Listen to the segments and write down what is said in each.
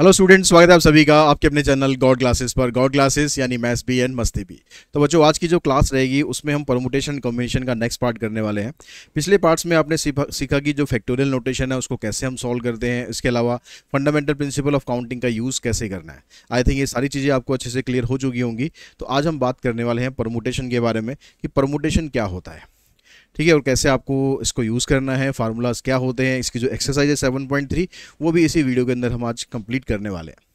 Hello students स्वागत है आप सभी का आपके अपने चैनल गॉड क्लासेस पर गॉड क्लासेस यानी मैथ्स बी एंड मस्ती बी तो बच्चों आज की जो क्लास रहेगी उसमें हम परमुटेशन कॉम्बिनेशन का नेक्स्ट पार्ट करने वाले हैं पिछले पार्ट्स में आपने सीखा कि जो फैक्टोरियल नोटेशन है उसको कैसे हम सॉल्व करते हैं इसके अलावा फंडामेंटल प्रिंसिपल ऑफ काउंटिंग का यूज़ कैसे करना है आई थिंक ये सारी चीज़ें आपको अच्छे से क्लियर हो चुकी होंगी तो आज हम बात करने वाले हैं परमुटेशन के बारे में कि परमुटेशन क्या होता है ठीक है और कैसे आपको इसको यूज़ करना है फार्मूलाज क्या होते हैं इसकी जो एक्सरसाइज है सेवन पॉइंट थ्री वो भी इसी वीडियो के अंदर हम आज कंप्लीट करने वाले हैं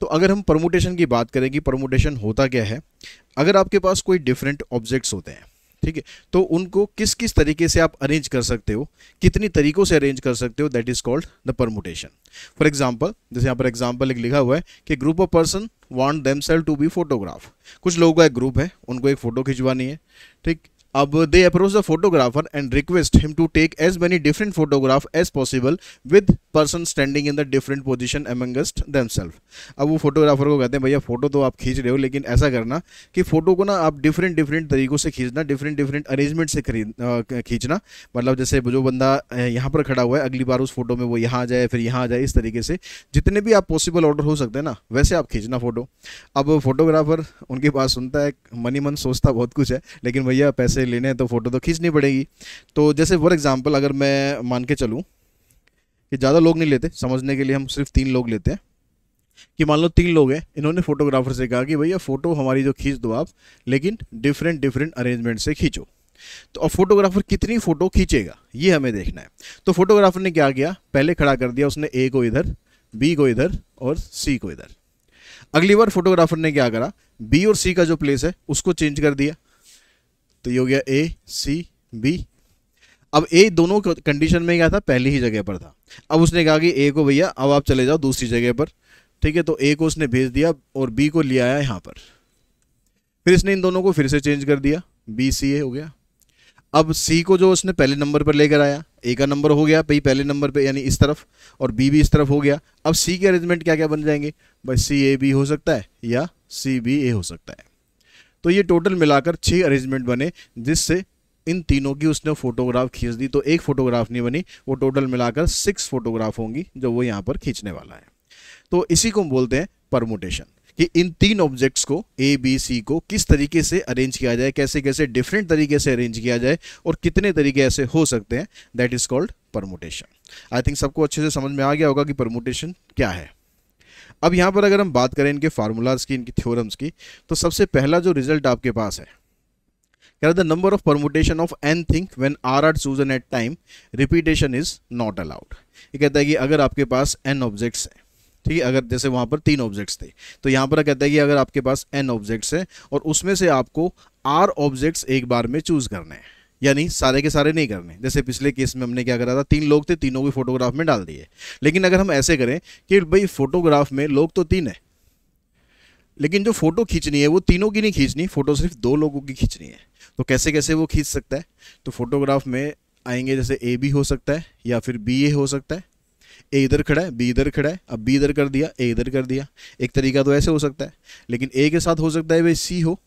तो अगर हम परमोटेशन की बात करें कि परमोटेशन होता क्या है अगर आपके पास कोई डिफरेंट ऑब्जेक्ट्स होते हैं ठीक है तो उनको किस किस तरीके से आप अरेंज कर सकते हो कितनी तरीकों से अरेंज कर सकते हो that is called the permutation for example जैसे यहाँ पर एग्जाम्पल एक लिखा हुआ है कि group of person want themselves to be photograph कुछ लोगों का एक ग्रुप है उनको एक फ़ोटो खिंचवानी है ठीक Ab, they approach the photographer and request him to take as many different photographs as possible with person standing in the different position amongst themselves अब वो फोटोग्राफर को कहते हैं भैया फोटो तो आप खींच रहे हो लेकिन ऐसा करना कि फोटो को ना आप डिफरेंट डिफरेंट तरीक़ों से खींचना डिफरेंट डिफरेंट अरेंजमेंट से खरीद खींचना मतलब जैसे जो बंदा यहाँ पर खड़ा हुआ है अगली बार उस फोटो में वो यहाँ आ जाए फिर यहाँ आ जाए इस तरीके से जितने भी आप पॉसिबल ऑर्डर हो सकते हैं ना वैसे आप खींचना फोटो अब फोटोग्राफर उनकी बात सुनता है मनी मन सोचता बहुत कुछ है लेकिन भैया पैसे लेने हैं तो फ़ोटो तो खींचनी पड़ेगी तो जैसे फॉर एग्ज़ाम्पल अगर मैं मान के चलूँ कि ज़्यादा लोग नहीं लेते समझने के लिए हम सिर्फ तीन लोग लेते हैं कि मान लो तीन लोग हैं इन्होंने फोटोग्राफर से कहा कि भैया फ़ोटो हमारी जो खींच दो आप लेकिन डिफरेंट डिफरेंट अरेंजमेंट से खींचो तो अब फोटोग्राफर कितनी फ़ोटो खींचेगा ये हमें देखना है तो फोटोग्राफर ने क्या किया पहले खड़ा कर दिया उसने ए को इधर बी को इधर और सी को इधर अगली बार फोटोग्राफर ने क्या करा बी और सी का जो प्लेस है उसको चेंज कर दिया तो ये हो गया ए सी बी अब ए दोनों कंडीशन में क्या था पहली ही जगह पर था अब उसने कहा कि ए को भैया अब आप चले जाओ दूसरी जगह पर ठीक है तो ए को उसने भेज दिया और बी को ले आया यहाँ पर फिर इसने इन दोनों को फिर से चेंज कर दिया बी सी ए हो गया अब सी को जो उसने पहले नंबर पर लेकर आया ए का नंबर हो गया भाई पहले नंबर पे यानी इस तरफ और बी भी इस तरफ हो गया अब सी के अरेंजमेंट क्या क्या बन जाएंगे भाई सी ए बी हो सकता है या सी बी ए हो सकता है तो ये टोटल मिलाकर छः अरेंजमेंट बने जिससे इन तीनों की उसने फोटोग्राफ खींच दी तो एक फोटोग्राफ नहीं बनी वो टोटल मिलाकर सिक्स फोटोग्राफ होंगी जो वो यहाँ पर खींचने वाला है तो इसी को हम बोलते हैं परमोटेशन कि इन तीन ऑब्जेक्ट्स को ए बी सी को किस तरीके से अरेंज किया जाए कैसे कैसे डिफरेंट तरीके से अरेंज किया जाए और कितने तरीके ऐसे हो सकते हैं that is called permutation I think सबको अच्छे से समझ में आ गया होगा कि परमोटेशन क्या है अब यहाँ पर अगर हम बात करें इनके फार्मूलाज की इनकी थ्योरम्स की तो सबसे पहला जो रिजल्ट आपके पास है Here number of of of n n when r are choose n at time repetition is not allowed ये कहता है कि अगर आपके पास एन ऑब्जेक्ट्स हैं ठीक है अगर जैसे वहाँ पर तीन ऑब्जेक्ट्स थे तो यहाँ पर कहता है कि अगर आपके पास एन ऑब्जेक्ट्स हैं और उसमें से आपको आर ऑब्जेक्ट्स एक बार में चूज़ करने हैं यानी सारे के सारे नहीं करने जैसे पिछले केस में हमने क्या करा था तीन लोग थे तीनों को फोटोग्राफ में डाल दिए लेकिन अगर हम ऐसे करें कि भाई फोटोग्राफ में लोग तो तीन है लेकिन जो फ़ोटो खींचनी है वो तीनों की नहीं खींचनी फ़ोटो सिर्फ दो लोगों की खींचनी है तो कैसे कैसे वो खींच सकता है तो फोटोग्राफ में आएंगे जैसे ए बी हो सकता है या फिर बी ए हो सकता है ए इधर खड़ा है बी इधर खड़ा है अब बी इधर कर दिया ए इधर कर दिया एक तरीका तो ऐसे हो सकता है लेकिन ए के साथ हो सकता है भाई सी हो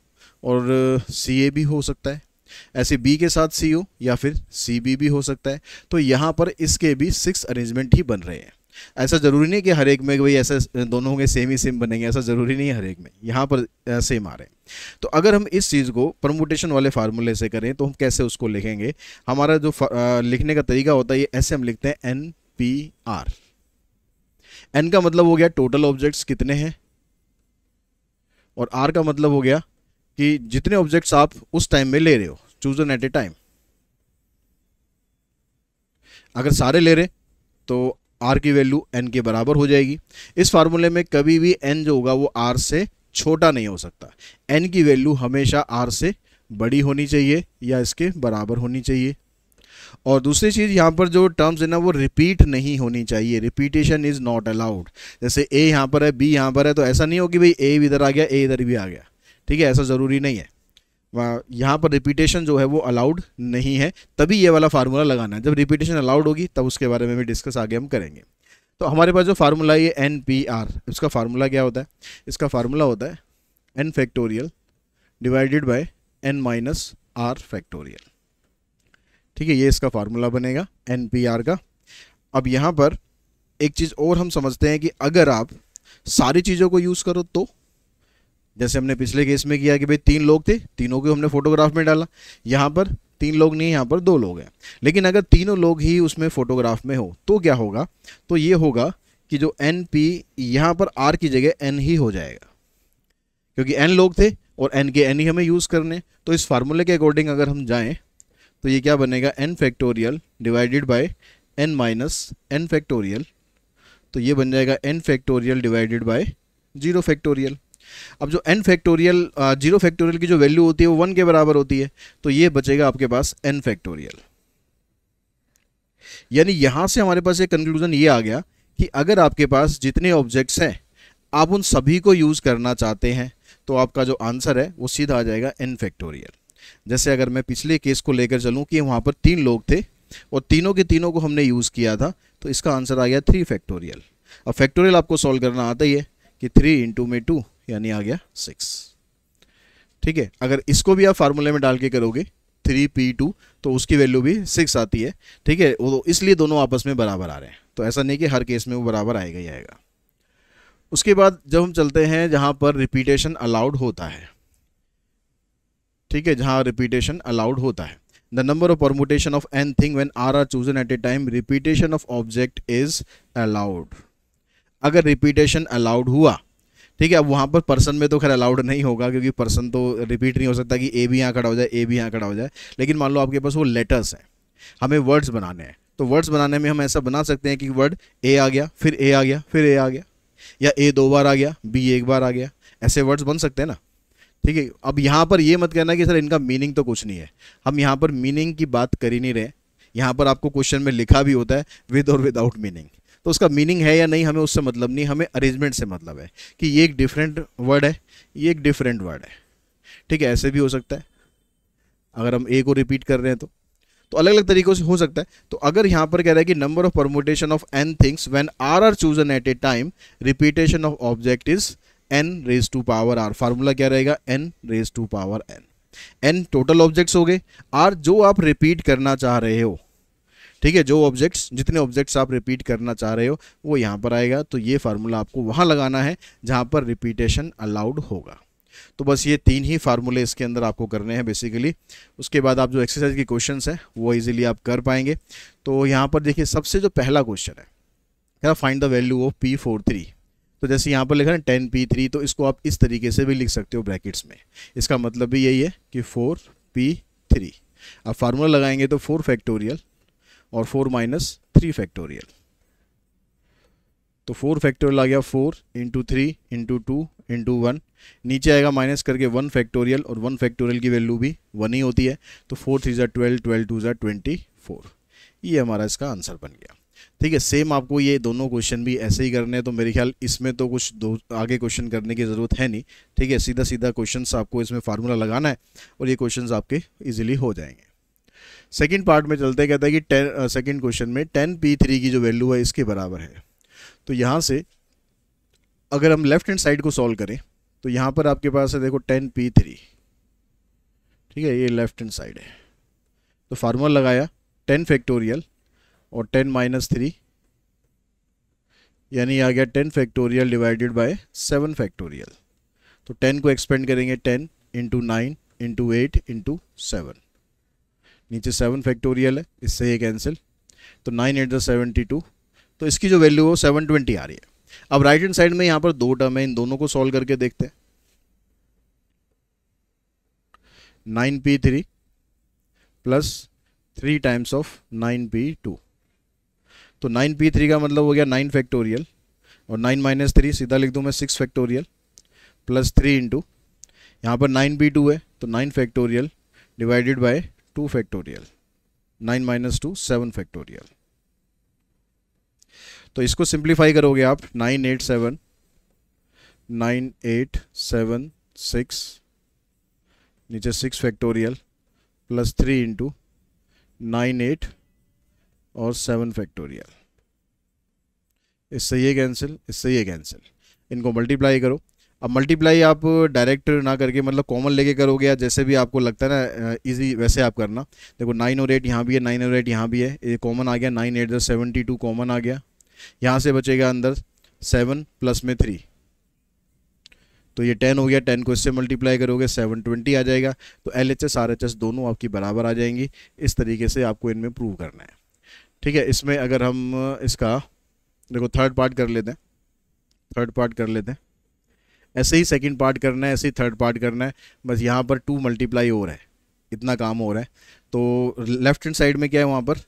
और सी ए भी हो सकता है ऐसे बी के साथ सी हो या फिर सी बी भी हो सकता है तो यहाँ पर इसके भी सिक्स अरेंजमेंट ही बन रहे हैं ऐसा ज़रूरी नहीं कि हर एक में भाई ऐसे दोनों होंगे सेम ही सेम बनेंगे ऐसा ज़रूरी नहीं है हर एक में यहाँ पर सेम आ रहे हैं तो अगर हम इस चीज़ को प्रमोटेशन वाले फार्मूले से करें तो हम कैसे उसको लिखेंगे हमारा जो लिखने का तरीका होता है ये ऐसे हम लिखते हैं एन पी आर एन का मतलब हो गया टोटल ऑब्जेक्ट्स कितने हैं और आर का मतलब हो गया कि जितने ऑब्जेक्ट्स आप उस टाइम में ले रहे हो चूजन एट ए टाइम अगर सारे ले रहे तो आर की वैल्यू एन के बराबर हो जाएगी इस फार्मूले में कभी भी एन जो होगा वो आर से छोटा नहीं हो सकता एन की वैल्यू हमेशा आर से बड़ी होनी चाहिए या इसके बराबर होनी चाहिए और दूसरी चीज़ यहाँ पर जो टर्म्स है ना वो रिपीट नहीं होनी चाहिए रिपीटेशन इज़ नॉट अलाउड जैसे ए यहाँ पर है बी यहाँ पर है तो ऐसा नहीं हो कि भाई ए इधर आ गया ए इधर भी आ गया ठीक है ऐसा ज़रूरी नहीं है यहाँ पर रिपीटेशन जो है वो अलाउड नहीं है तभी ये वाला फार्मूला लगाना है जब रिपीटेशन अलाउड होगी तब उसके बारे में भी डिस्कस आगे हम करेंगे तो हमारे पास जो फार्मूला है ये एन पी आर इसका फार्मूला क्या होता है इसका फार्मूला होता है n factorial divided by n minus r factorial ठीक है ये इसका फार्मूला बनेगा एन पी आर का अब यहाँ पर एक चीज़ और हम समझते हैं कि अगर आप सारी चीज़ों को यूज़ करो तो जैसे हमने पिछले केस में किया कि भाई तीन लोग थे तीनों को हमने फोटोग्राफ में डाला यहाँ पर तीन लोग नहीं यहाँ पर दो लोग हैं लेकिन अगर तीनों लोग ही उसमें फोटोग्राफ में हो तो क्या होगा तो ये होगा कि जो एन पी यहाँ पर आर की जगह एन ही हो जाएगा क्योंकि एन लोग थे और एन के एन ही हमें यूज़ करने तो इस फार्मूले के अकॉर्डिंग अगर हम जाएँ तो ये क्या बनेगा n factorial divided by n minus n factorial तो ये बन जाएगा n factorial divided by zero factorial अब जो एन फैक्टोरियल जीरो फैक्टोरियल की जो वैल्यू होती है वो वन के बराबर होती है तो ये बचेगा आपके पास एन फैक्टोरियल यानी यहाँ से हमारे पास एक कंक्लूजन ये आ गया कि अगर आपके पास जितने ऑब्जेक्ट्स हैं आप उन सभी को यूज़ करना चाहते हैं तो आपका जो आंसर है वो सीधा आ जाएगा एन फैक्टोरियल जैसे अगर मैं पिछले केस को लेकर चलूँ कि वहाँ पर तीन लोग थे और तीनों के तीनों को हमने यूज़ किया था तो इसका आंसर आ गया थ्री फैक्टोरियल अब फैक्टोरियल आपको सॉल्व करना आता ही है कि थ्री इंटू में टू यानी आ गया सिक्स ठीक है अगर इसको भी आप फार्मूले में डाल के करोगे थ्री पी टू तो उसकी वैल्यू भी सिक्स आती है ठीक है वो इसलिए दोनों आपस में बराबर आ रहे हैं तो ऐसा नहीं कि हर केस में वो बराबर आएगा ही आएगा उसके बाद जब हम चलते हैं जहाँ पर रिपीटेशन अलाउड होता है ठीक है जहाँ रिपीटेशन अलाउड होता है the number of permutation of n thing when r are chosen at a time repetition of object is allowed अगर रिपीटेशन अलाउड हुआ ठीक है अब वहाँ पर पर्सन में तो खैर अलाउड नहीं होगा क्योंकि पर्सन तो रिपीट नहीं हो सकता कि ए भी यहाँ खड़ा हो जाए ए भी यहाँ खड़ा हो जाए लेकिन मान लो आपके पास वो लेटर्स हैं हमें वर्ड्स बनाने हैं तो वर्ड्स बनाने में हम ऐसा बना सकते हैं कि वर्ड ए आ गया फिर ए आ गया फिर ए आ गया या ए दो बार आ गया बी एक बार आ गया ऐसे वर्ड्स बन सकते हैं ना ठीक है अब यहाँ पर ये मत कहना कि सर इनका मीनिंग तो कुछ नहीं है हम यहाँ पर मीनिंग की बात कर ही नहीं रहे यहाँ पर आपको क्वेश्चन में लिखा भी होता है विद और विदाउट मीनिंग तो उसका मीनिंग है या नहीं हमें उससे मतलब नहीं हमें अरेंजमेंट से मतलब है कि ये एक डिफरेंट वर्ड है ये एक डिफरेंट वर्ड है ठीक है ऐसे भी हो सकता है अगर हम ए को रिपीट कर रहे हैं तो तो अलग अलग तरीकों से हो सकता है तो अगर यहाँ पर कह रहा है कि number of permutation of n things when r are chosen at a time repetition of object is n raise to power r formula क्या रहेगा n raise to power n n total objects हो गए are जो आप repeat करना चाह रहे हो ठीक है जो ऑब्जेक्ट्स जितने ऑब्जेक्ट्स आप रिपीट करना चाह रहे हो वो यहाँ पर आएगा तो ये फार्मूला आपको वहाँ लगाना है जहाँ पर रिपीटेशन अलाउड होगा तो बस ये तीन ही फार्मूले इसके अंदर आपको करने हैं बेसिकली उसके बाद आप जो एक्सरसाइज के क्वेश्चंस हैं वो इजीली आप कर पाएंगे तो यहाँ पर देखिए सबसे जो पहला क्वेश्चन है क्या find the value of P four three तो जैसे यहाँ पर लिखा है टेन पी थ्री तो इसको आप इस तरीके से भी लिख सकते हो ब्रैकेट्स में इसका मतलब भी यही है कि फोर पी थ्री अब फार्मूला लगाएंगे तो फोर फैक्टोरियल और फोर माइनस थ्री फैक्टोरियल तो फोर फैक्टोरियल आ गया four into three into two into one नीचे आएगा माइनस करके वन फैक्टोरियल और वन फैक्टोरियल की वैल्यू भी वन ही होती है तो फोर थ्री ज़ार ट्वेल्व ट्वेल्व टू ज़ार ट्वेंटी फोर ये हमारा इसका आंसर बन गया ठीक है सेम आपको ये दोनों क्वेश्चन भी ऐसे ही करने हैं तो मेरे ख्याल इसमें तो कुछ दो आगे क्वेश्चन करने की ज़रूरत है नहीं ठीक है सीधा सीधा क्वेश्चन आपको इसमें फार्मूला लगाना है और ये क्वेश्चन आपके ईजिली हो जाएंगे सेकंड पार्ट में चलते कहता है कि टेन सेकंड क्वेश्चन में टेन पी थ्री की जो वैल्यू है इसके बराबर है तो यहाँ से अगर हम लेफ्ट हैंड साइड को सॉल्व करें तो यहाँ पर आपके पास है देखो टेन पी थ्री ठीक है ये लेफ्ट हैंड साइड है तो फार्मूला लगाया टेन फैक्टोरियल और टेन माइनस थ्री यानी आ गया ten factorial divided by seven factorial तो टेन को एक्सपेंड करेंगे ten into nine into eight into seven नीचे सेवन फैक्टोरियल है इससे ये कैंसिल तो नाइन एट द टू तो इसकी जो वैल्यू है वो सेवन ट्वेंटी आ रही है अब राइट हैंड साइड में यहाँ पर दो टर्म है इन दोनों को सॉल्व करके देखते हैं nine P three plus three times of nine P two तो नाइन पी थ्री का मतलब हो गया नाइन फैक्टोरियल और नाइन माइनस थ्री सीधा लिख दूँ मैं six factorial plus three into यहाँ पर नाइन पी टू है तो nine factorial divided by 2 factorial 9 minus two seven factorial तो इसको सिंप्लीफाई करोगे आप nine eight seven nine eight seven six नीचे six factorial plus three into nine eight और सेवन फैक्टोरियल इससे ये कैंसिल इससे ये कैंसिल इनको मल्टीप्लाई करो अब मल्टीप्लाई आप डायरेक्ट ना करके मतलब कॉमन लेके करोगे या जैसे भी आपको लगता है ना इजी वैसे आप करना देखो नाइन और एट यहाँ भी है नाइन और एट यहाँ भी है ये कॉमन आ गया नाइन एट दस सेवेंटी टू कॉमन आ गया यहाँ से बचेगा अंदर सेवन प्लस में थ्री तो ये टेन हो गया टेन को इससे मल्टीप्लाई करोगे सेवन ट्वेंटी आ जाएगा तो L H S R H S दोनों आपकी बराबर आ जाएंगी इस तरीके से आपको इनमें प्रूव करना है ठीक है इसमें अगर हम इसका देखो थर्ड पार्ट कर लेते हैं थर्ड पार्ट कर लेते हैं ऐसे ही सेकंड पार्ट करना है ऐसे ही थर्ड पार्ट करना है बस यहाँ पर टू मल्टीप्लाई हो रहा है इतना काम हो रहा है तो लेफ्ट हैंड साइड में क्या है वहाँ पर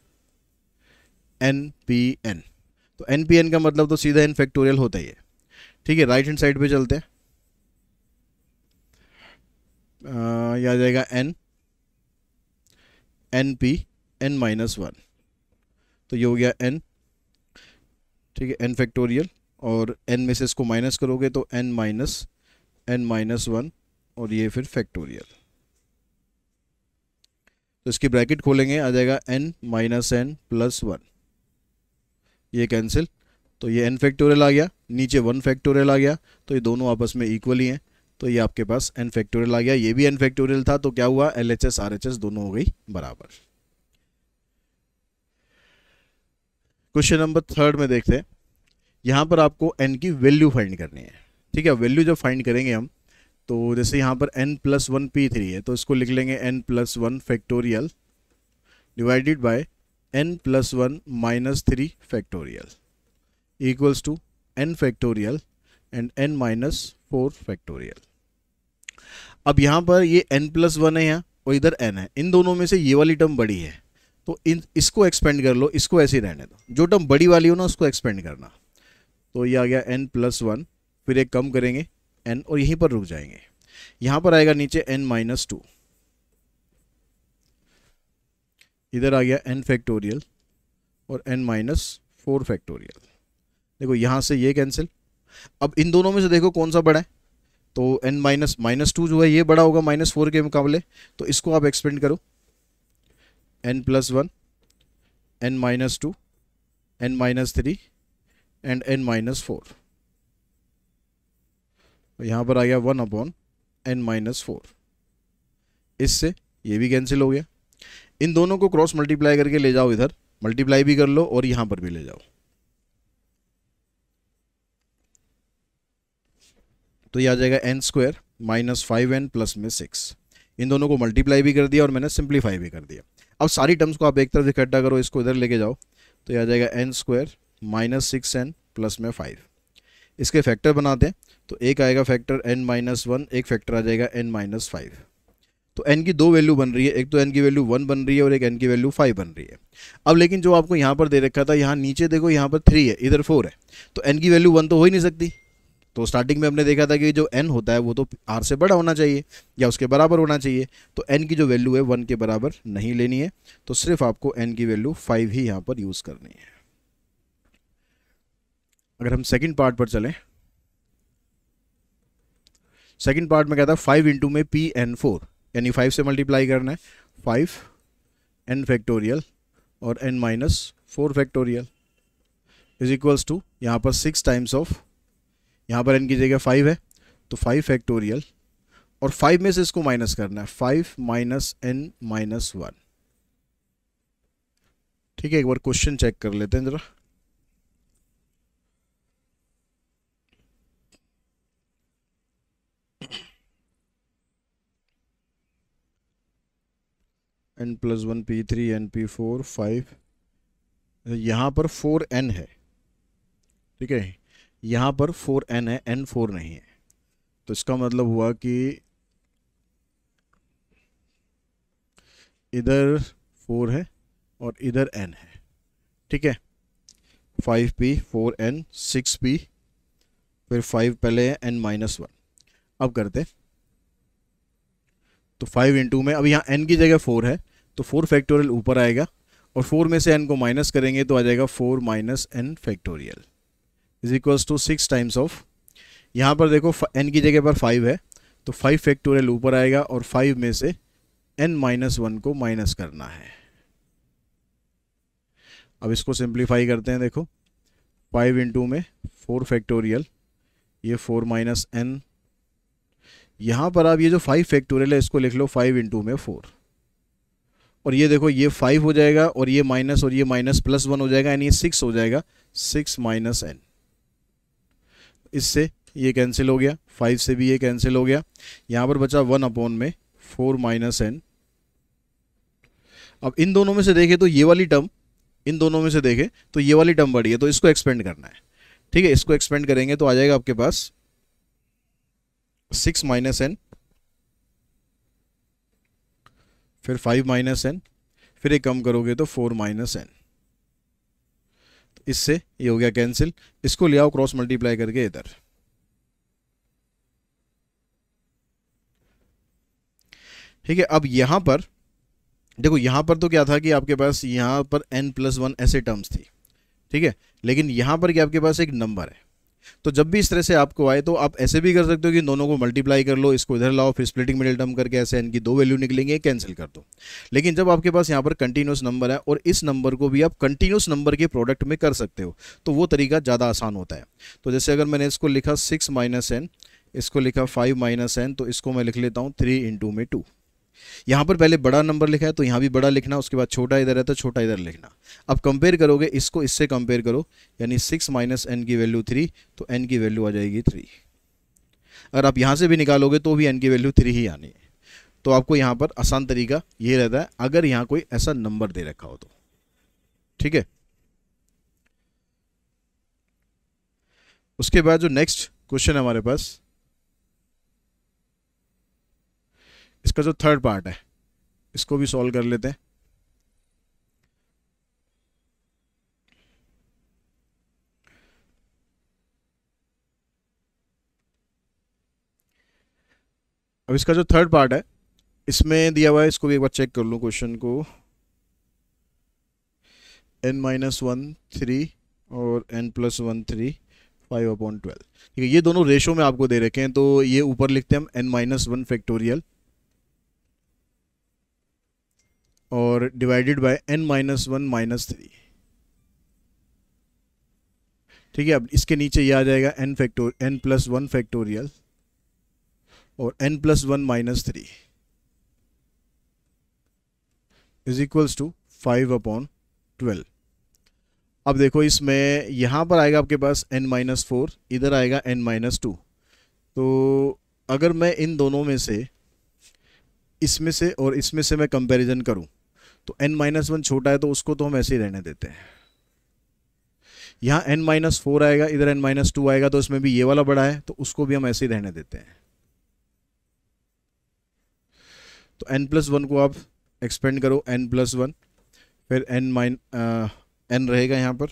एन पी एन तो एन पी एन का मतलब तो सीधा एन फैक्टोरियल होता ही है ठीक है राइट हैंड साइड पे चलते हैं यह आ जाएगा n n P n minus one तो ये हो गया एन ठीक है एन फैक्टोरियल और एन में से इसको माइनस करोगे तो n minus n minus one और ये फिर फैक्टोरियल तो इसकी ब्रैकेट खोलेंगे आ जाएगा n minus n plus one ये कैंसिल तो ये एन फैक्टोरियल आ गया नीचे वन फैक्टोरियल आ गया तो ये दोनों आपस में इक्वल ही हैं तो ये आपके पास एन फैक्टोरियल आ गया ये भी एन फैक्टोरियल था तो क्या हुआ L H S R H S दोनों हो गई बराबर क्वेश्चन नंबर थर्ड में देखते हैं यहाँ पर आपको एन की वैल्यू फाइंड करनी है ठीक है वैल्यू जब फाइंड करेंगे हम तो जैसे यहाँ पर n plus one P three है तो इसको लिख लेंगे n plus one factorial divided by n plus one minus three factorial equals to n factorial and n minus four factorial अब यहाँ पर ये एन प्लस वन है यहाँ और इधर एन है इन दोनों में से ये वाली टर्म बड़ी है तो इन इसको एक्सपेंड कर लो इसको ऐसे ही रहने दो जो टर्म बड़ी वाली हो ना उसको एक्सपेंड करना तो ये आ गया एन प्लस वन फिर एक कम करेंगे एन और यहीं पर रुक जाएंगे यहाँ पर आएगा नीचे एन माइनस टू इधर आ गया एन फैक्टोरियल और एन माइनस फोर फैक्टोरियल देखो यहाँ से ये कैंसिल अब इन दोनों में से देखो कौन सा बड़ा है तो एन माइनस माइनस टू जो है ये बड़ा होगा माइनस फोर के मुकाबले तो इसको आप एक्सपेंड करो n plus one n minus two n minus three and n minus four यहां पर आ गया one upon n minus four इससे ये भी कैंसिल हो गया इन दोनों को क्रॉस मल्टीप्लाई करके ले जाओ इधर मल्टीप्लाई भी कर लो और यहां पर भी ले जाओ तो ये आ जाएगा n square minus five n plus में सिक्स इन दोनों को मल्टीप्लाई भी कर दिया और मैंने सिंप्लीफाई भी कर दिया अब सारी टर्म्स को आप एक तरफ इकट्ठा करो इसको इधर लेके जाओ तो यह आ जाएगा n square minus six n plus में फाइव इसके फैक्टर बनाते हैं तो एक आएगा फैक्टर एन माइनस वन एक फैक्टर आ जाएगा एन माइनस फाइव तो एन की दो वैल्यू बन रही है एक तो एन की वैल्यू वन बन रही है और एक एन की वैल्यू फाइव बन रही है अब लेकिन जो आपको यहाँ पर दे रखा था यहाँ नीचे देखो यहाँ पर थ्री है इधर फोर है तो एन की वैल्यू वन तो हो ही नहीं सकती तो स्टार्टिंग में हमने देखा था कि जो एन होता है वो तो आर से बड़ा होना चाहिए या उसके बराबर होना चाहिए तो एन की जो वैल्यू है वन के बराबर नहीं लेनी है तो सिर्फ आपको एन की वैल्यू फाइव ही यहाँ पर यूज़ करनी है अगर हम सेकंड पार्ट पर चलें सेकंड पार्ट में कहता है फाइव इंटू में पी एन फोर यानी फाइव से मल्टीप्लाई करना है फाइव एन फैक्टोरियल और n minus four factorial is equals to यहाँ पर सिक्स टाइम्स ऑफ यहाँ पर एन की जगह फाइव है तो फाइव फैक्टोरियल और फाइव में से इसको माइनस करना है five minus n minus one ठीक है एक बार क्वेश्चन चेक कर लेते हैं ज़रा n plus one P three n P four five यहाँ पर फोर एन है ठीक है यहाँ पर फोर एन है एन फोर नहीं है तो इसका मतलब हुआ कि इधर फोर है और इधर एन है ठीक है five P four n six P फिर फाइव पहले है एन माइनस वन अब करते तो फाइव इंटू में अब यहाँ एन की जगह फोर है तो फोर फैक्टोरियल ऊपर आएगा और फोर में से एन को माइनस करेंगे तो आ जाएगा four minus n factorial is equals to six times of यहाँ पर देखो एन की जगह पर फाइव है तो फाइव फैक्टोरियल ऊपर आएगा और फाइव में से एन माइनस वन को माइनस करना है अब इसको सिंप्लीफाई करते हैं देखो फाइव इंटू में फोर फैक्टोरियल ये फोर माइनस एन यहाँ पर आप ये जो फाइव फैक्टोरियल है इसको लिख लो फाइव इंटू में फोर और ये देखो ये फाइव हो जाएगा और ये माइनस और ये माइनस प्लस वन हो जाएगा यानी ये सिक्स हो जाएगा सिक्स माइनस एन इससे ये कैंसिल हो गया फाइव से भी ये कैंसिल हो गया यहाँ पर बचा वन अपॉन में फोर माइनस एन अब इन दोनों में से देखें तो ये वाली टर्म इन दोनों में से देखें तो ये वाली टर्म बढ़ी है तो इसको एक्सपेंड करना है ठीक है इसको एक्सपेंड करेंगे तो आ जाएगा आपके पास सिक्स माइनस एन फिर फाइव माइनस एन फिर ये कम करोगे तो फोर माइनस एन तो इससे ये हो गया कैंसिल इसको ले आओ क्रॉस मल्टीप्लाई करके इधर ठीक है अब यहां पर देखो यहां पर तो क्या था कि आपके पास यहां पर एन प्लस वन ऐसे टर्म्स थी ठीक है लेकिन यहां पर क्या आपके पास एक नंबर है तो जब भी इस तरह से आपको आए तो आप ऐसे भी कर सकते हो कि दोनों को मल्टीप्लाई कर लो इसको इधर लाओ फिर स्प्लिटिंग मिडिल टर्म करके ऐसे इनकी दो वैल्यू निकलेंगे कैंसिल कर दो लेकिन जब आपके पास यहाँ पर कंटिन्यूस नंबर है और इस नंबर को भी आप कंटिन्यूस नंबर के प्रोडक्ट में कर सकते हो तो वो तरीका ज़्यादा आसान होता है तो जैसे अगर मैंने इसको लिखा सिक्स माइनस एन इसको लिखा फाइव माइनस एन तो इसको मैं लिख लेता हूँ थ्री इंटू में टू यहाँ पर पहले बड़ा नंबर लिखा है तो यहाँ भी बड़ा लिखना उसके बाद छोटा इधर है तो छोटा इधर लिखना अब कंपेयर करोगे इसको इससे कंपेयर करो यानी सिक्स माइनस एन की वैल्यू थ्री तो एन की वैल्यू आ जाएगी थ्री अगर आप यहाँ से भी निकालोगे तो भी एन की वैल्यू थ्री ही आनी है तो आपको यहाँ पर आसान तरीका ये रहता है अगर यहाँ कोई ऐसा नंबर दे रखा हो तो ठीक है उसके बाद जो नेक्स्ट क्वेश्चन है हमारे पास इसका जो थर्ड पार्ट है इसको भी सॉल्व कर लेते हैं अब इसका जो थर्ड पार्ट है इसमें दिया हुआ है इसको भी एक बार चेक कर लू क्वेश्चन को एन माइनस वन थ्री और n plus one three five upon twelve ठीक है ये दोनों रेशो में आपको दे रखे हैं तो ये ऊपर लिखते हैं हम एन माइनस वन फैक्टोरियल और divided by n minus one minus three ठीक है अब इसके नीचे ये आ जाएगा n factorial n plus one factorial और n plus one minus three is equals to five upon twelve अब देखो इसमें यहाँ पर आएगा आपके पास एन माइनस फोर इधर आएगा एन माइनस टू तो अगर मैं इन दोनों में से इसमें से और इसमें से मैं कंपैरिजन करूँ तो एन माइनस वन छोटा है तो उसको तो हम ऐसे ही रहने देते हैं यहाँ एन माइनस फोर आएगा इधर एन माइनस टू आएगा तो इसमें भी ये वाला बड़ा है तो उसको भी हम ऐसे ही रहने देते हैं तो एन प्लस वन को आप एक्सपेंड करो एन प्लस वन फिर एन माइन एन रहेगा यहाँ पर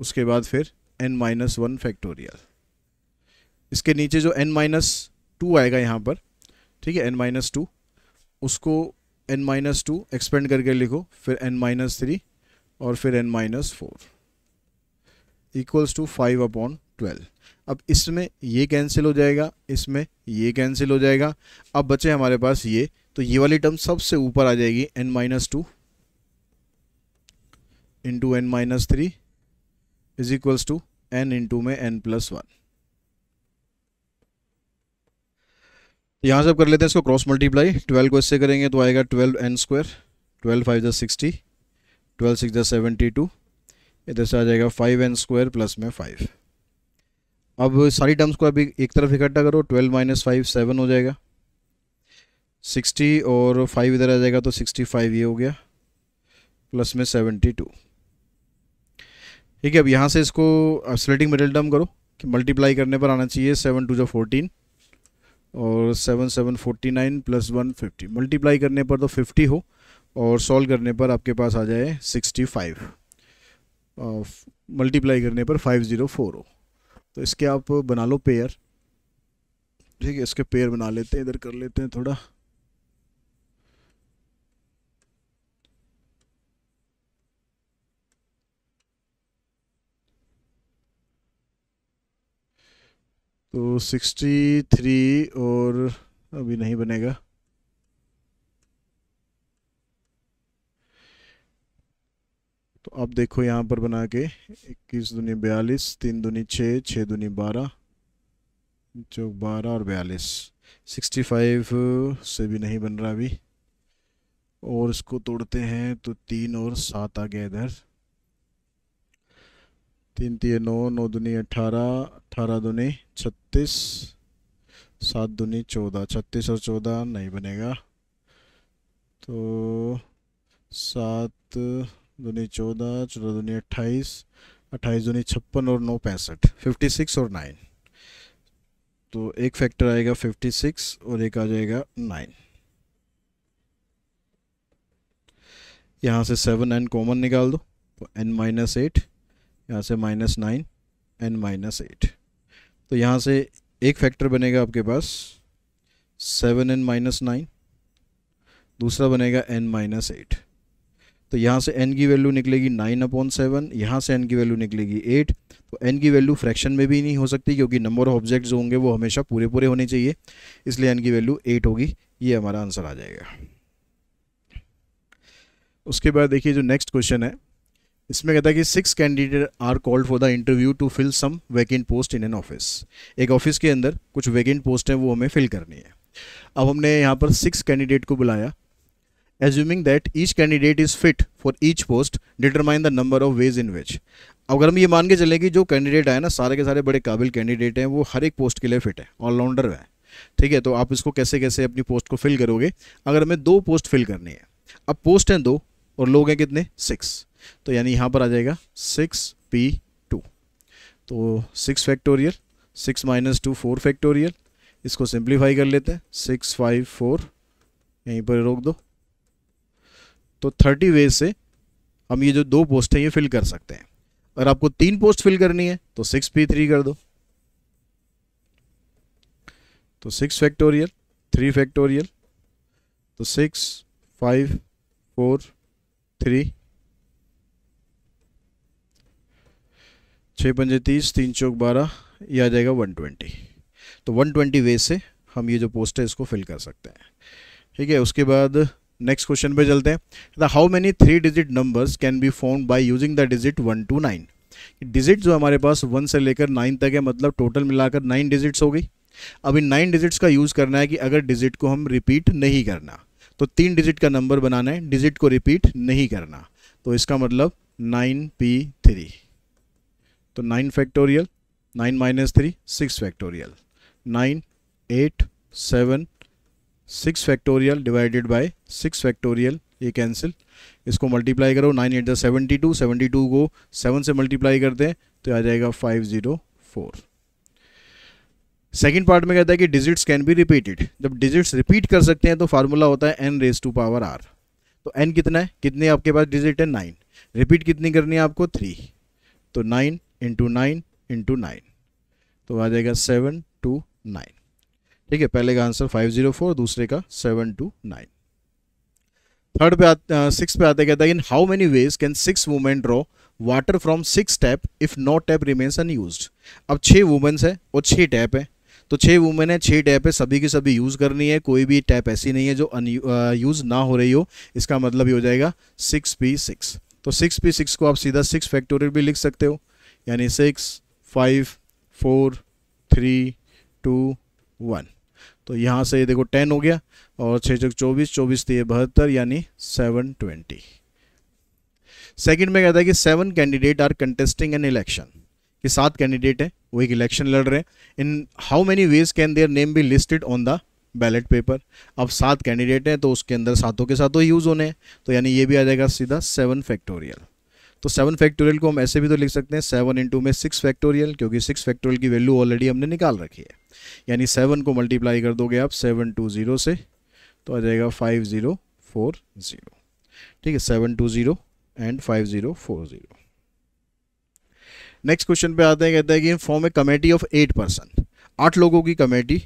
उसके बाद फिर एन माइनस वन फैक्टोरियल इसके नीचे जो एन माइनस टू आएगा यहाँ पर ठीक है एन माइनस टू उसको एन माइनस टू एक्सपेंड करके लिखो फिर एन माइनस थ्री और फिर n minus four equals to five upon twelve अब इसमें ये कैंसिल हो जाएगा इसमें ये कैंसिल हो जाएगा अब बचे हमारे पास ये तो ये वाली टर्म सबसे ऊपर आ जाएगी n minus two into n minus three is equals to n into में एन प्लस वन यहाँ से अब कर लेते हैं इसको क्रॉस मल्टीप्लाई ट्वेल्व को इससे करेंगे तो आएगा twelve n square twelve five जै सिक्सटी ट्वेल्व सिक्स जै सेवेंटी टू इधर से आ जाएगा फाइव एन स्क्वायर प्लस में फाइव अब सारी टर्म्स को अभी एक तरफ इकट्ठा करो ट्वेल्व माइनस फाइव सेवन हो जाएगा सिक्सटी और फाइव इधर आ जाएगा तो सिक्सटी फाइव ये हो गया प्लस में सेवेंटी टू ठीक है अब यहाँ से इसको स्लेटिंग मिडिल टर्म करो कि मल्टीप्लाई करने पर आना चाहिए सेवन टू जो फोर्टीन और seven seven forty nine plus one fifty multiply करने पर तो फिफ्टी हो और सॉल्व करने पर आपके पास आ जाए सिक्सटी फाइव मल्टीप्लाई करने पर फाइव ज़ीरो फोर हो तो इसके आप बना लो पेयर ठीक है इसके पेयर बना लेते हैं इधर कर लेते हैं थोड़ा तो सिक्सटी थ्री और अभी नहीं बनेगा तो अब देखो यहाँ पर बना के इक्कीस दूनी बयालीस तीन दूनी छः छः दूनी बारह चौक बारह और बयालीस सिक्सटी फाइव से भी नहीं बन रहा अभी और इसको तोड़ते हैं तो तीन और सात आ गया इधर तीन तीन नौ नौ दुनी अठारह अठारह दुनी छत्तीस सात दुनी चौदह छत्तीस और चौदह नहीं बनेगा तो सात दुनी चौदह चौदह दुनी अट्ठाईस अट्ठाईस दुनी छप्पन और नौ पैंसठ फिफ्टी सिक्स और नाइन तो एक फैक्टर आएगा फिफ्टी सिक्स और एक आ जाएगा नाइन यहाँ से सेवन एन कॉमन निकाल दो तो एन माइनस एट यहाँ से minus nine n minus eight तो यहाँ से एक फैक्टर बनेगा आपके पास सेवन एन माइनस नाइन दूसरा बनेगा एन माइनस एट तो यहाँ से एन की वैल्यू निकलेगी नाइन अपॉन सेवन यहाँ से एन की वैल्यू निकलेगी एट तो एन की वैल्यू फ्रैक्शन में भी नहीं हो सकती क्योंकि नंबर ऑफ ऑब्जेक्ट्स जो होंगे वो हमेशा पूरे पूरे होने चाहिए इसलिए एन की वैल्यू एट होगी ये हमारा आंसर आ जाएगा उसके बाद देखिए जो नेक्स्ट क्वेश्चन है इसमें कहता है कि six candidate are called for the interview to fill some vacant post in an office एक ऑफिस के अंदर कुछ वैकेंट पोस्ट हैं वो हमें फिल करनी है अब हमने यहाँ पर सिक्स कैंडिडेट को बुलाया assuming that each candidate is fit for each post determine the number of ways in which अगर हम ये मान के चलें कि जो कैंडिडेट आए ना सारे के सारे बड़े काबिल कैंडिडेट हैं वो हर एक पोस्ट के लिए फिट है ऑलराउंडर है ठीक है तो आप इसको कैसे कैसे अपनी पोस्ट को फिल करोगे अगर हमें दो पोस्ट फिल करनी है अब पोस्ट हैं दो और लोग हैं कितने सिक्स तो यानी यहाँ पर आ जाएगा सिक्स पी टू तो six factorial six minus two four factorial इसको सिंप्लीफाई कर लेते हैं सिक्स फाइव फोर यहीं पर रोक दो तो थर्टी वे से हम ये जो दो पोस्ट हैं ये फिल कर सकते हैं अगर आपको तीन पोस्ट फिल करनी है तो सिक्स पी थ्री कर दो तो सिक्स फैक्टोरियल थ्री फैक्टोरियल तो सिक्स फाइव फोर थ्री छः पंजे तीस तीन चौक बारह ये आ जाएगा वन ट्वेंटी तो वन ट्वेंटी वे से हम ये जो पोस्ट है इसको फिल कर सकते हैं ठीक है उसके बाद नेक्स्ट क्वेश्चन पे चलते हैं the how many three digit numbers can be found by using the digit one two nine digit जो हमारे पास वन से लेकर नाइन तक है मतलब टोटल मिलाकर नाइन डिजिट्स हो गई अब इन नाइन डिजिट्स का यूज़ करना है कि अगर डिजिट को हम रिपीट नहीं करना तो तीन डिजिट का नंबर बनाना है डिजिट को रिपीट नहीं करना तो इसका मतलब नाइन पी थ्री तो nine factorial nine minus three six factorial nine eight seven six factorial divided by six factorial ये कैंसिल इसको मल्टीप्लाई करो nine eight seventy two seventy two को सेवन से मल्टीप्लाई कर दें तो आ जाएगा five zero four second part में कहता है कि डिजिट्स कैन बी रिपीटेड जब डिजिट्स रिपीट कर सकते हैं तो फार्मूला होता है n raise to power r तो एन कितना है कितने आपके पास डिजिट है नाइन रिपीट कितनी करनी है आपको थ्री तो nine into nine into nine तो आ जाएगा सेवन टू नाइन ठीक है पहले का आंसर फाइव जीरो फोर दूसरे का सेवन टू नाइन थर्ड पे आते सिक्स पे आते कहता है in how many ways can six women draw water from six tap if no tap remains unused अब छः वुमेन्स हैं और छः टैप हैं तो छः वुमेन है छः टैप है सभी की सभी यूज़ करनी है कोई भी टैप ऐसी नहीं है जो अन यूज़ ना हो रही हो इसका मतलब ये हो जाएगा सिक्स पी सिक्स तो सिक्स पी सिक्स को आप सीधा सिक्स फैक्टोरियल भी लिख सकते हो यानी six five four three two one तो यहाँ से देखो टेन हो गया और छः चौक चौबीस चौबीस तीय तो बहत्तर यानी सेवन ट्वेंटी सेकेंड में कहता है कि seven candidate are contesting an election कि सात कैंडिडेट हैं वो एक इलेक्शन लड़ रहे हैं in how many ways can their name be listed on the ballot paper अब सात कैंडिडेट हैं तो उसके अंदर सातों के सातों यूज़ होने हैं तो यानी ये भी आ जाएगा सीधा सेवन फैक्टोरियल तो सेवन फैक्टोरियल को हम ऐसे भी तो लिख सकते हैं सेवन इंटू में सिक्स फैक्टोरियल क्योंकि सिक्स फैक्टोरियल की वैल्यू ऑलरेडी हमने निकाल रखी है यानी सेवन को मल्टीप्लाई कर दोगे आप सेवन टू ज़ीरो से तो आ जाएगा फाइव ज़ीरो फोर ज़ीरो ठीक है seven two zero and five zero four zero next question पे आते हैं कहते हैं कि form a committee of eight person आठ लोगों की कमेटी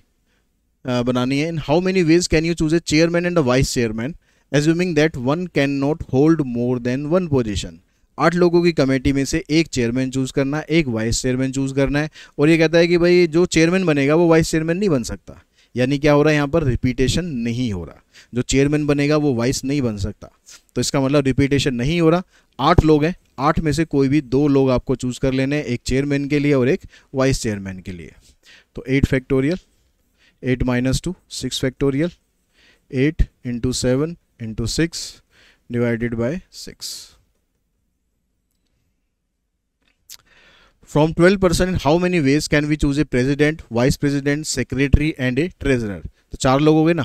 बनानी है in how many ways can you choose a chairman and a vice chairman assuming that one can not hold more than one position आठ लोगों की कमेटी में से एक चेयरमैन चूज़ करना है एक वाइस चेयरमैन चूज़ करना है और ये कहता है कि भाई जो चेयरमैन बनेगा वो वाइस चेयरमैन नहीं बन सकता यानी क्या हो रहा है यहाँ पर रिपीटेशन नहीं हो रहा जो चेयरमैन बनेगा वो वाइस नहीं बन सकता तो इसका मतलब रिपीटेशन नहीं हो रहा आठ लोग हैं आठ में से कोई भी दो लोग आपको चूज़ कर लेने हैं एक चेयरमैन के लिए और एक वाइस चेयरमैन के लिए तो eight factorial eight minus two six factorial eight into seven into six divided by six From 12% how many ways can we choose a president, vice president, secretary and a treasurer? तो चार लोग हो गए ना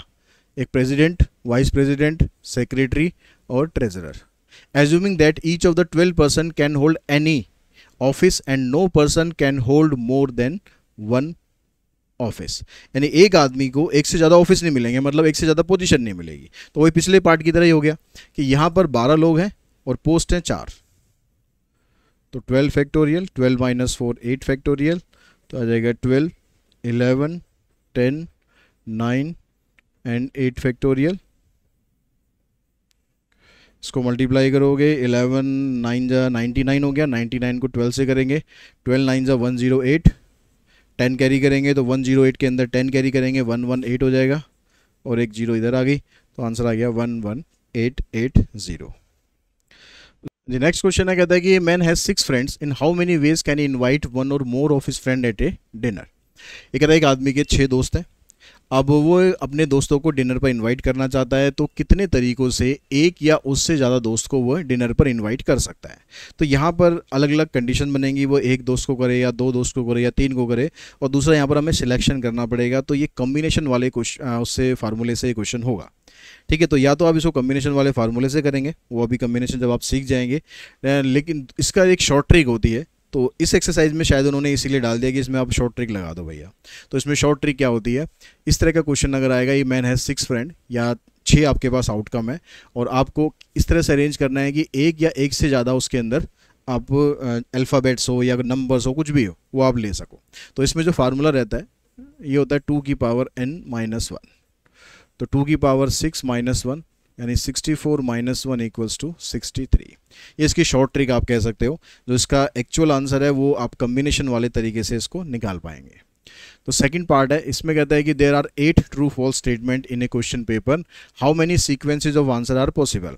एक president, vice president, secretary और treasurer. Assuming that each of the 12 person can hold any office and no person can hold more than one office यानी एक आदमी को एक से ज़्यादा ऑफिस नहीं मिलेंगे मतलब एक से ज़्यादा पोजीशन नहीं मिलेगी तो वही पिछले पार्ट की तरह ही हो गया कि यहाँ पर बारह लोग हैं और पोस्ट हैं चार तो 12 factorial 12 minus four eight factorial तो आ जाएगा 12, 11, 10, 9 एंड 8 फैक्टोरियल इसको मल्टीप्लाई करोगे 11 नाइन जा 99 हो गया 99 को 12 से करेंगे 12 9 जा 108 10 कैरी करेंगे तो 108 के अंदर 10 कैरी करेंगे 118 हो जाएगा और एक जीरो इधर आ गई तो आंसर आ गया one one eight eight zero जी नेक्स्ट क्वेश्चन है कहता है कि man has six friends in how many ways can invite one or more of his friend at a dinner ये कहता है एक आदमी के छः दोस्त हैं अब वो अपने दोस्तों को डिनर पर इनवाइट करना चाहता है तो कितने तरीक़ों से एक या उससे ज़्यादा दोस्त को वो डिनर पर इनवाइट कर सकता है तो यहाँ पर अलग अलग कंडीशन बनेंगी वो एक दोस्त को करे या दो दोस्त को करे या तीन को करे और दूसरा यहाँ पर हमें सिलेक्शन करना पड़ेगा तो ये कम्बिनेशन वाले क्वेश्चन उससे फार्मूले से क्वेश्चन होगा ठीक है तो या तो आप इसको कम्बिनेशन वाले फार्मूले से करेंगे वो अभी कम्बिनेशन जब आप सीख जाएंगे लेकिन इसका एक शॉर्ट ट्रिक होती है तो इस एक्सरसाइज में शायद उन्होंने इसीलिए डाल दिया कि इसमें आप शॉर्ट ट्रिक लगा दो भैया तो इसमें शॉर्ट ट्रिक क्या होती है इस तरह का क्वेश्चन अगर आएगा ये मैन हैज़ सिक्स फ्रेंड या छः आपके पास आउटकम है और आपको इस तरह से अरेंज करना है कि एक या एक से ज़्यादा उसके अंदर आप अल्फ़ाबेट्स हो या नंबर्स हो कुछ भी हो वो आप ले सको तो इसमें जो फार्मूला रहता है ये होता है टू की पावर एन माइनस वन तो टू की पावर सिक्स माइनस वन यानी 64 four minus one equals two sixty ये इसकी शॉर्ट ट्रिक आप कह सकते हो जो इसका एक्चुअल आंसर है वो आप कम्बिनेशन वाले तरीके से इसको निकाल पाएंगे तो सेकंड पार्ट है इसमें कहता है कि there are eight true false statement in a question paper how many sequences of answer are possible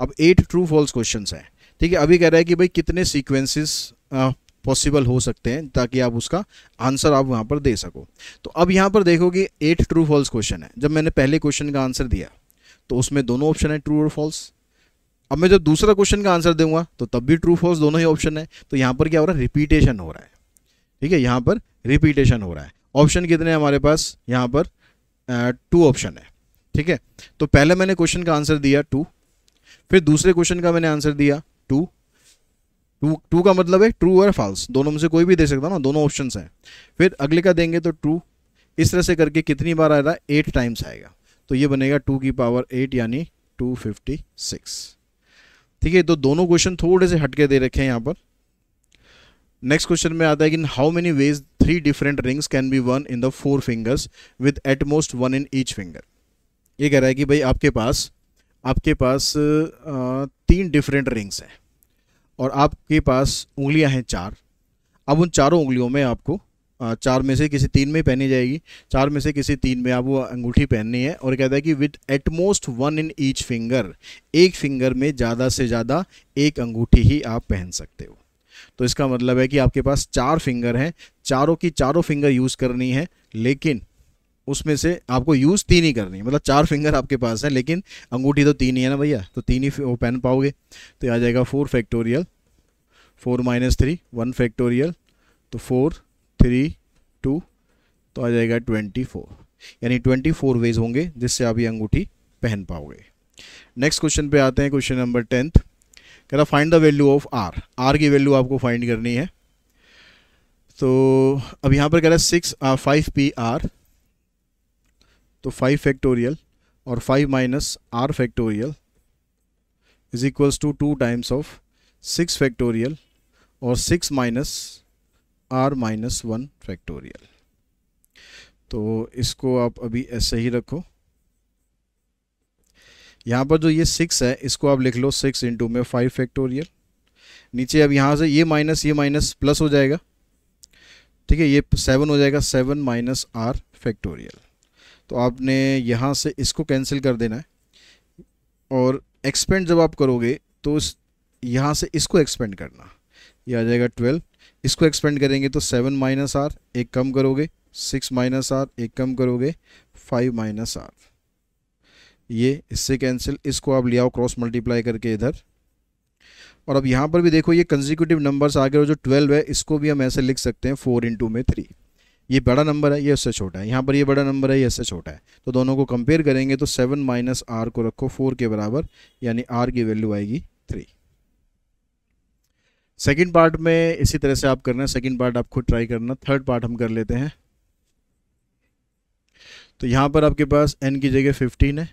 अब एट ट्रू फॉल्स क्वेश्चन हैं ठीक है अभी कह रहा है कि भाई कितने सीक्वेंसेज पॉसिबल हो सकते हैं ताकि आप उसका आंसर आप वहाँ पर दे सको तो अब यहाँ पर देखो कि एट ट्रू फॉल्स क्वेश्चन है जब मैंने पहले क्वेश्चन का आंसर दिया तो उसमें दोनों ऑप्शन है ट्रू और फॉल्स अब मैं जब दूसरा क्वेश्चन का आंसर दूंगा तो तब भी ट्रू फॉल्स दोनों ही ऑप्शन है तो यहाँ पर क्या हो रहा है रिपीटेशन हो रहा है ठीक है यहाँ पर रिपीटेशन हो रहा है ऑप्शन कितने हमारे पास यहाँ पर टू ऑप्शन है ठीक है तो पहले मैंने क्वेश्चन का आंसर दिया टू फिर दूसरे क्वेश्चन का मैंने आंसर दिया टू टू टू का मतलब है ट्रू और फॉल्स दोनों में से कोई भी दे सकता ना दोनों ऑप्शन हैं फिर अगले का देंगे तो ट्रू इस तरह से करके कितनी बार आ रहा है एट टाइम्स आएगा तो ये बनेगा टू की पावर एट यानी टू फिफ्टी सिक्स ठीक है तो दोनों क्वेश्चन थोड़े से हटके दे रखे हैं यहाँ पर नेक्स्ट क्वेश्चन में आता है कि how many ways three different rings can be worn in the four fingers with at most one in each finger ये कह रहा है कि भाई आपके पास आपके पास तीन डिफरेंट रिंग्स हैं और आपके पास उंगलियां हैं चार अब उन चारों उंगलियों में आपको चार में से किसी तीन में पहनी जाएगी चार में से किसी तीन में आप वो अंगूठी पहननी है और कहता है कि with at most one in each finger एक फिंगर में ज़्यादा से ज़्यादा एक अंगूठी ही आप पहन सकते हो तो इसका मतलब है कि आपके पास चार फिंगर हैं चारों की चारों फिंगर यूज़ करनी है लेकिन उसमें से आपको यूज़ तीन ही करनी है मतलब चार फिंगर आपके पास है लेकिन अंगूठी तो तीन ही है ना भैया तो तीन ही वो पहन पाओगे तो आ जाएगा four factorial four minus three one factorial तो फोर थ्री टू तो आ जाएगा ट्वेंटी फोर यानी ट्वेंटी फोर वेज होंगे जिससे आप ये अंगूठी पहन पाओगे नेक्स्ट क्वेश्चन पे आते हैं क्वेश्चन नंबर टेंथ कह रहा find the value of r r की वैल्यू आपको फाइंड करनी है तो अब यहाँ पर कह रहा है सिक्स फाइव पी आर तो फाइव फैक्टोरियल और five minus r factorial is equals to two times of six factorial और six minus r minus one factorial तो इसको आप अभी ऐसे ही रखो यहाँ पर जो ये सिक्स है इसको आप लिख लो सिक्स इंटू में फाइव फैक्टोरियल नीचे अब यहाँ से ये माइनस ये माइनस प्लस हो जाएगा ठीक है ये सेवन हो जाएगा सेवन माइनस आर फैक्टोरियल तो आपने यहाँ से इसको कैंसिल कर देना है और एक्सपेंड जब आप करोगे तो यहाँ से इसको एक्सपेंड करना ये आ जाएगा ट्वेल्व इसको एक्सपेंड करेंगे तो सेवन माइनस आर एक कम करोगे सिक्स माइनस आर एक कम करोगे फाइव माइनस आर ये इससे कैंसिल इसको आप ले आओ क्रॉस मल्टीप्लाई करके इधर और अब यहाँ पर भी देखो ये कंजिक्यूटिव नंबर्स आगे और जो ट्वेल्व है इसको भी हम ऐसे लिख सकते हैं फोर इंटू में थ्री ये बड़ा नंबर है ये इससे छोटा है यहाँ पर ये बड़ा नंबर है ये इससे छोटा है तो दोनों को कंपेयर करेंगे तो सेवन माइनस आर को रखो फोर के बराबर यानी आर की वैल्यू आएगी थ्री सेकेंड पार्ट में इसी तरह से आप करना सेकेंड पार्ट आप खुद ट्राई करना थर्ड पार्ट हम कर लेते हैं तो यहाँ पर आपके पास एन की जगह फिफ्टीन है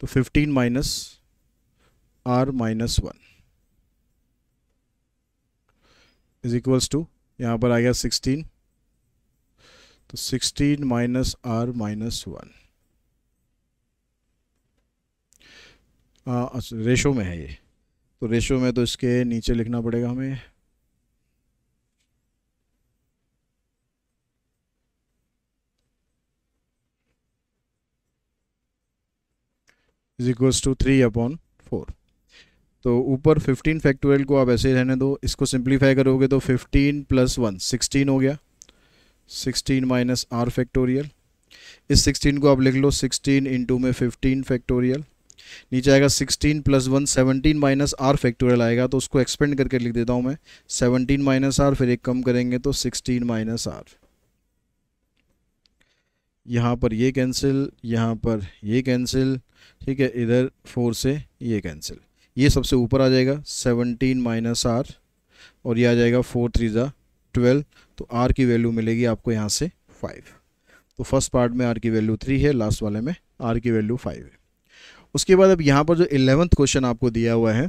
तो fifteen minus r minus one is equals to यहाँ पर आ गया सिक्सटीन तो sixteen minus r minus one ratio में है ये तो रेशो में तो इसके नीचे लिखना पड़ेगा हमें is equals to three upon four तो ऊपर फिफ्टीन फैक्टोरियल को आप ऐसे ही रहने दो इसको सिंप्लीफाई करोगे तो फिफ्टीन प्लस वन सिक्सटीन हो गया सिक्सटीन माइनस आर फैक्टोरियल इस सिक्सटीन को आप लिख लो सिक्सटीन इंटू में फिफ्टीन फैक्टोरियल नीचे आएगा sixteen plus one seventeen minus r factorial आएगा तो उसको एक्सपेंड करके लिख देता हूँ मैं सेवनटीन माइनस आर फिर एक कम करेंगे तो सिक्सटीन माइनस आर यहाँ पर ये कैंसिल यहाँ पर ये कैंसिल ठीक है इधर फोर से ये कैंसिल ये सबसे ऊपर आ जाएगा सेवनटीन माइनस आर और ये आ जाएगा फोर थ्री ज़ा ट्वेल्व तो आर की वैल्यू मिलेगी आपको यहाँ से फाइव तो फर्स्ट पार्ट में आर की वैल्यू थ्री है लास्ट वाले में आर की वैल्यू फाइव है उसके बाद अब यहाँ पर जो इलेवंथ क्वेश्चन आपको दिया हुआ है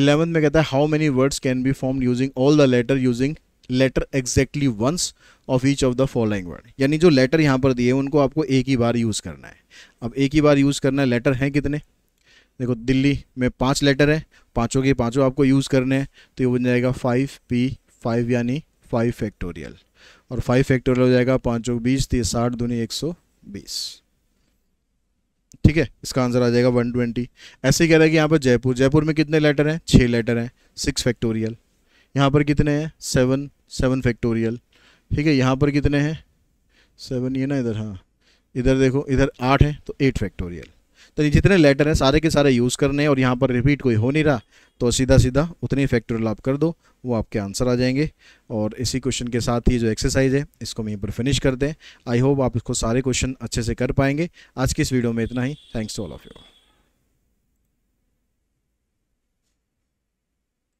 इलेवंथ में कहता है how many words can be form using all the letter using letter exactly once of each of the following word यानी जो लेटर यहाँ पर दिए उनको आपको एक ही बार यूज़ करना है अब एक ही बार यूज़ करना है लेटर हैं कितने देखो दिल्ली में पाँच लेटर हैं पाँचों के पाँचों आपको यूज़ करने हैं तो ये बन जाएगा फाइव पी फाइव यानी फाइव फैक्टोरियल और फाइव फैक्टोरियल हो जाएगा पाँचों बीस तीस तो साठ दूनी एक सौ बीस ठीक है इसका आंसर आ जाएगा 120 ऐसे ही कह रहा है कि यहाँ पर जयपुर जयपुर में कितने लेटर हैं छः लेटर हैं सिक्स फैक्टोरियल यहाँ पर कितने हैं सेवन सेवन फैक्टोरियल ठीक है यहाँ पर कितने हैं सेवन ये ना इधर हाँ इधर देखो इधर आठ हैं तो एट फैक्टोरियल तो ये जितने लेटर हैं सारे के सारे यूज़ करने हैं और यहाँ पर रिपीट कोई हो नहीं रहा तो सीधा सीधा उतने फैक्टोरियल आप कर दो वो आपके आंसर आ जाएंगे और इसी क्वेश्चन के साथ ही जो एक्सरसाइज है इसको हम यहीं पर फिनिश करते हैं आई होप आप इसको सारे क्वेश्चन अच्छे से कर पाएंगे आज की इस वीडियो में इतना ही thanks to all of you